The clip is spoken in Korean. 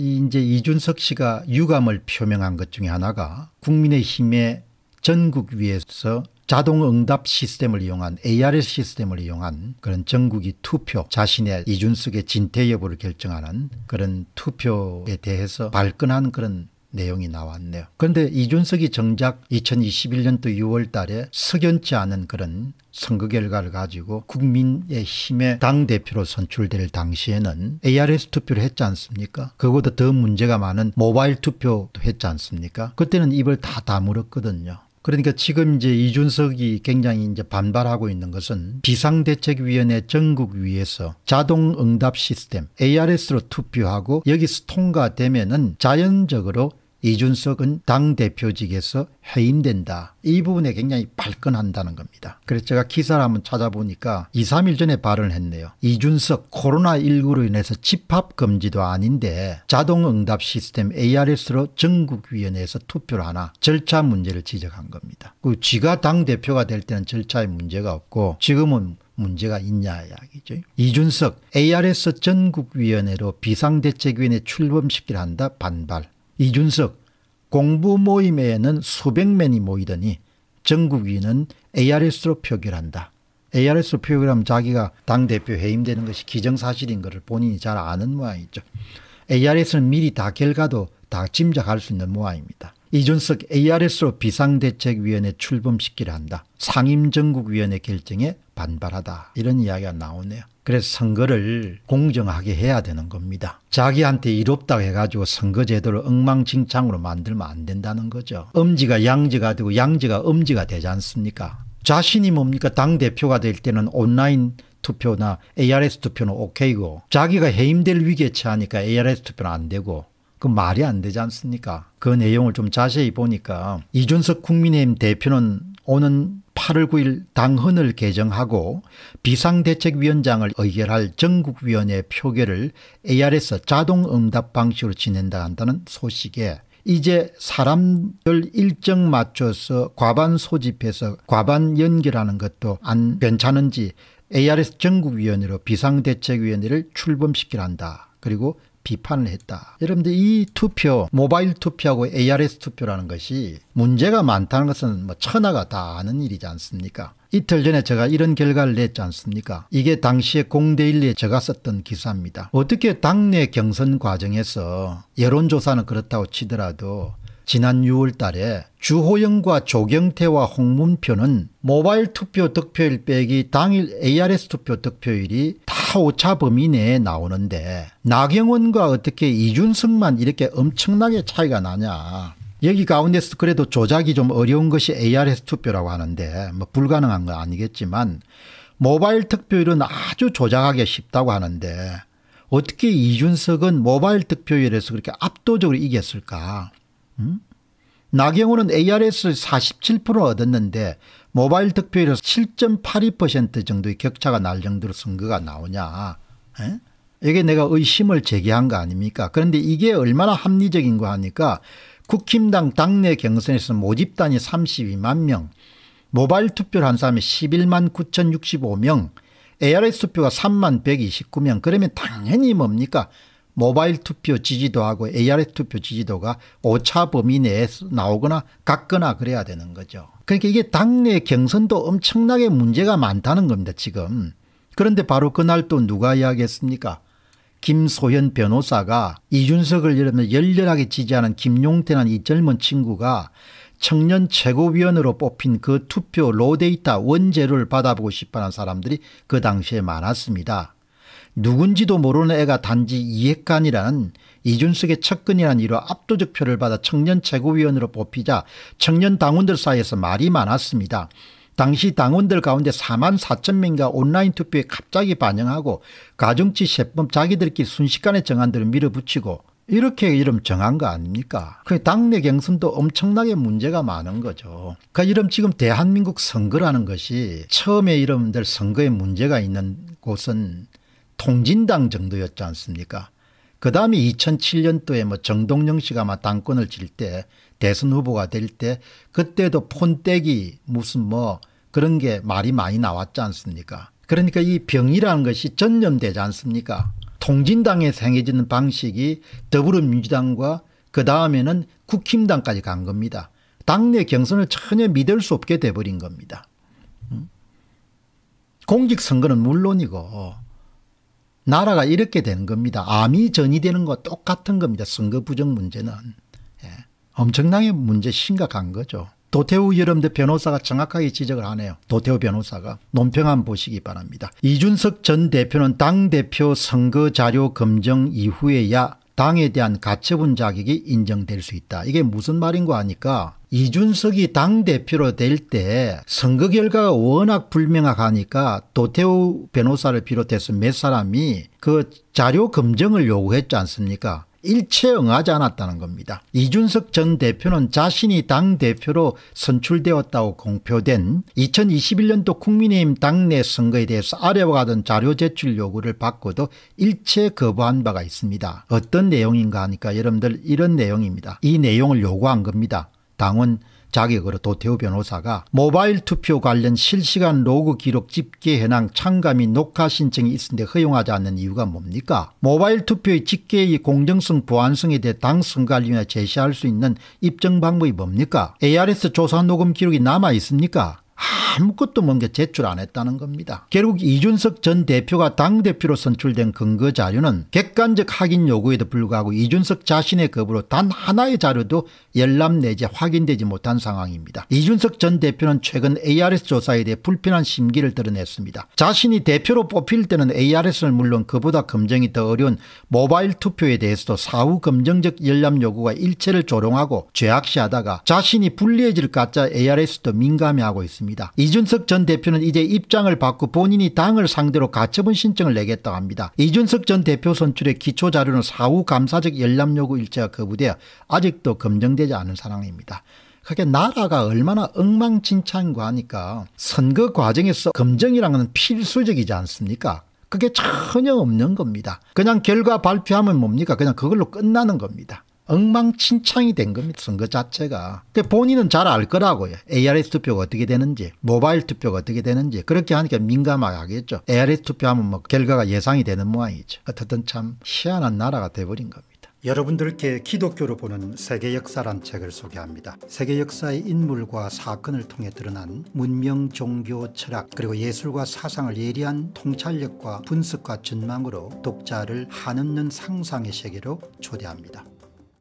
이 이제 이준석 씨가 유감을 표명한 것 중에 하나가 국민의힘의 전국 위에서 자동 응답 시스템을 이용한 ARS 시스템을 이용한 그런 전국이 투표 자신의 이준석의 진퇴 여부를 결정하는 그런 투표에 대해서 발끈한 그런 내용이 나왔네요. 그런데 이준석이 정작 2021년도 6월 달에 석연치 않은 그런 선거 결과를 가지고 국민의힘의 당대표로 선출될 당시에는 ARS 투표를 했지 않습니까? 그거보다 더 문제가 많은 모바일 투표도 했지 않습니까? 그때는 입을 다 다물었거든요. 그러니까 지금 이제 이준석이 굉장히 이제 반발하고 있는 것은 비상대책위원회 전국위에서 자동응답 시스템 ARS로 투표하고 여기서 통과되면은 자연적으로 이준석은 당대표직에서 해임된다. 이 부분에 굉장히 발끈한다는 겁니다. 그래서 제가 기사를 한번 찾아보니까 2, 3일 전에 발언을 했네요. 이준석 코로나19로 인해서 집합금지도 아닌데 자동응답 시스템 ARS로 전국위원회에서 투표를 하나 절차 문제를 지적한 겁니다. 그 지가 당대표가 될 때는 절차에 문제가 없고 지금은 문제가 있냐 이야기죠. 이준석 ARS 전국위원회로 비상대책위원회 출범시키를 한다 반발. 이준석 공부 모임에는 수백명이 모이더니 전국위는 ARS로 표결한다. ARS로 표결하면 자기가 당대표 해임되는 것이 기정사실인 것을 본인이 잘 아는 모양이죠. ARS는 미리 다 결과도 다 짐작할 수 있는 모양입니다. 이준석 ARS로 비상대책위원회 출범시키려 한다. 상임전국위원회 결정에 반발하다 이런 이야기가 나오네요. 그래서 선거를 공정하게 해야 되는 겁니다. 자기한테 이롭다고 해가지고 선거제도를 엉망진창으로 만들면 안 된다는 거죠. 엄지가 양지가 되고 양지가 엄지가 되지 않습니까? 자신이 뭡니까 당대표가 될 때는 온라인 투표나 ARS 투표는 o k 고 자기가 해임될 위기에 처하니까 ARS 투표는 안 되고 그 말이 안 되지 않습니까? 그 내용을 좀 자세히 보니까 이준석 국민의힘 대표는 오는 8월 9일 당헌을 개정하고 비상대책위원장을 의결할 전국위원회 표결을 ARS 자동응답 방식으로 진행다 한다는 소식에 이제 사람들 일정 맞춰서 과반 소집해서 과반 연결하는 것도 안 괜찮은지 ARS 전국위원회로 비상대책위원회를 출범시키란다. 그리고 비판을 했다. 여러분들 이 투표 모바일 투표하고 ARS 투표라는 것이 문제가 많다는 것은 뭐 천하가 다 아는 일이지 않습니까 이틀 전에 제가 이런 결과를 냈지 않습니까 이게 당시에 공대일리에 제가 썼던 기사입니다. 어떻게 당내 경선 과정에서 여론조사는 그렇다고 치더라도 지난 6월 달에 주호영과 조경태와 홍문표는 모바일 투표 득표일 빼기 당일 ARS 투표 득표율이 다 오차 범위 내에 나오는데 나경원과 어떻게 이준석만 이렇게 엄청나게 차이가 나냐. 여기 가운데서 그래도 조작이 좀 어려운 것이 ARS 투표라고 하는데 뭐 불가능한 건 아니겠지만 모바일 득표율은 아주 조작하기 쉽다고 하는데 어떻게 이준석은 모바일 득표율에서 그렇게 압도적으로 이겼을까 나경원은 ARS 를47% 얻었는데 모바일 득표율에서 7.82% 정도의 격차가 날 정도로 선거가 나오냐. 에? 이게 내가 의심을 제기한 거 아닙니까? 그런데 이게 얼마나 합리적인거 하니까 국힘당 당내 경선에서 모집단이 32만 명, 모바일 투표를 한 사람이 11만 9,065명, ARS 투표가 3만 129명, 그러면 당연히 뭡니까? 모바일 투표 지지도하고 ARS 투표 지지도가 오차 범위 내에 서 나오거나 같거나 그래야 되는 거죠. 그러니까 이게 당내 경선도 엄청나게 문제가 많다는 겁니다 지금. 그런데 바로 그날 또 누가 이야기했습니까? 김소현 변호사가 이준석을 이러면 열렬하게 지지하는 김용태라는 이 젊은 친구가 청년 최고위원으로 뽑힌 그 투표 로데이터 원제를 받아보고 싶어하는 사람들이 그 당시에 많았습니다. 누군지도 모르는 애가 단지 이핵관이라는 이준석의 측근이라는 이유로 압도적 표를 받아 청년 최고위원으로 뽑히자 청년 당원들 사이에서 말이 많았습니다. 당시 당원들 가운데 4만 4천 명과 온라인 투표에 갑자기 반영하고 가중치 세법 자기들끼리 순식간에 정한대로 밀어붙이고 이렇게 이름 정한 거 아닙니까? 그 당내 경선도 엄청나게 문제가 많은 거죠. 그 이름 지금 대한민국 선거라는 것이 처음에 이름들 선거에 문제가 있는 곳은 통진당 정도였지 않습니까 그 다음에 2007년도에 뭐 정동영 씨가 아마 당권을 질때 대선 후보가 될 때 그때도 폰떼기 무슨 뭐 그런 게 말이 많이 나왔지 않습니까 그러니까 이 병이라는 것이 전념되지 않습니까 통진당에서 행해지는 방식이 더불어민주당과 그 다음에는 국힘당까지 간 겁니다. 당내 경선을 전혀 믿을 수 없게 돼버린 겁니다. 음? 공직선거는 물론이고 나라가 이렇게 된 겁니다. 암이 전이되는 것 똑같은 겁니다. 선거 부정 문제는. 예. 엄청나게 문제 심각한 거죠. 도태우 여름대 변호사가 정확하게 지적을 하네요. 도태우 변호사가 논평한 보시기 바랍니다. 이준석 전 대표는 당대표 선거 자료 검증 이후에야 당에 대한 가처분 자격이 인정될 수 있다. 이게 무슨 말인가 하니까 이준석이 당대표로 될 때 선거 결과가 워낙 불명확하니까 도태우 변호사를 비롯해서 몇 사람이 그 자료 검증을 요구했지 않습니까 일체 응하지 않았다는 겁니다. 이준석 전 대표는 자신이 당대표로 선출되었다고 공표된 2021년도 국민의힘 당내 선거에 대해서 아래와 같은 자료 제출 요구를 받고도 일체 거부한 바가 있습니다. 어떤 내용인가 하니까 여러분들 이런 내용입니다. 이 내용을 요구한 겁니다. 당원 자격으로 도태우 변호사가 모바일 투표 관련 실시간 로그 기록 집계 현황 참가 및 녹화 신청이 있는데 허용하지 않는 이유가 뭡니까? 모바일 투표의 집계의 공정성 보안성에 대해 당 선관위나 제시할 수 있는 입증 방법이 뭡니까? ARS 조사 녹음 기록이 남아 있습니까? 아무것도 뭔게 제출 안 했다는 겁니다. 결국 이준석 전 대표가 당대표로 선출된 근거 자료는 객관적 확인 요구에도 불구하고 이준석 자신의 거부로 단 하나의 자료도 열람 내지 확인되지 못한 상황입니다. 이준석 전 대표는 최근 ARS 조사에 대해 불편한 심기를 드러냈습니다. 자신이 대표로 뽑힐 때는 ARS는 물론 그보다 검증이 더 어려운 모바일 투표에 대해서도 사후 검증적 열람 요구가 일체를 조롱하고 죄악시하다가 자신이 불리해질 가짜 ARS도 민감해하고 있습니다. 있니다 이준석 전 대표는 이제 입장을 바꾸 본인이 당을 상대로 가처분 신청을 내겠다고 합니다. 이준석 전 대표 선출의 기초 자료는 사후 감사적 열람 요구 일제가 거부되어 아직도 검증되지 않은 상황입니다. 그게 그러니까 나라가 얼마나 엉망진창인가 하니까 선거 과정에서 검증이라는 건 필수적이지 않습니까? 그게 전혀 없는 겁니다. 그냥 결과 발표하면 뭡니까? 그냥 그걸로 끝나는 겁니다. 엉망진창이 된 겁니다. 선거 자체가. 본인은 잘 알 거라고요. ARS 투표가 어떻게 되는지 모바일 투표가 어떻게 되는지 그렇게 하니까 민감하게 하겠죠. ARS 투표하면 뭐 결과가 예상이 되는 모양이죠. 어떻든 참 희한한 나라가 돼버린 겁니다. 여러분들께 기독교로 보는 세계 역사란 책을 소개합니다. 세계 역사의 인물과 사건을 통해 드러난 문명, 종교, 철학 그리고 예술과 사상을 예리한 통찰력과 분석과 전망으로 독자를 한없는 상상의 세계로 초대합니다.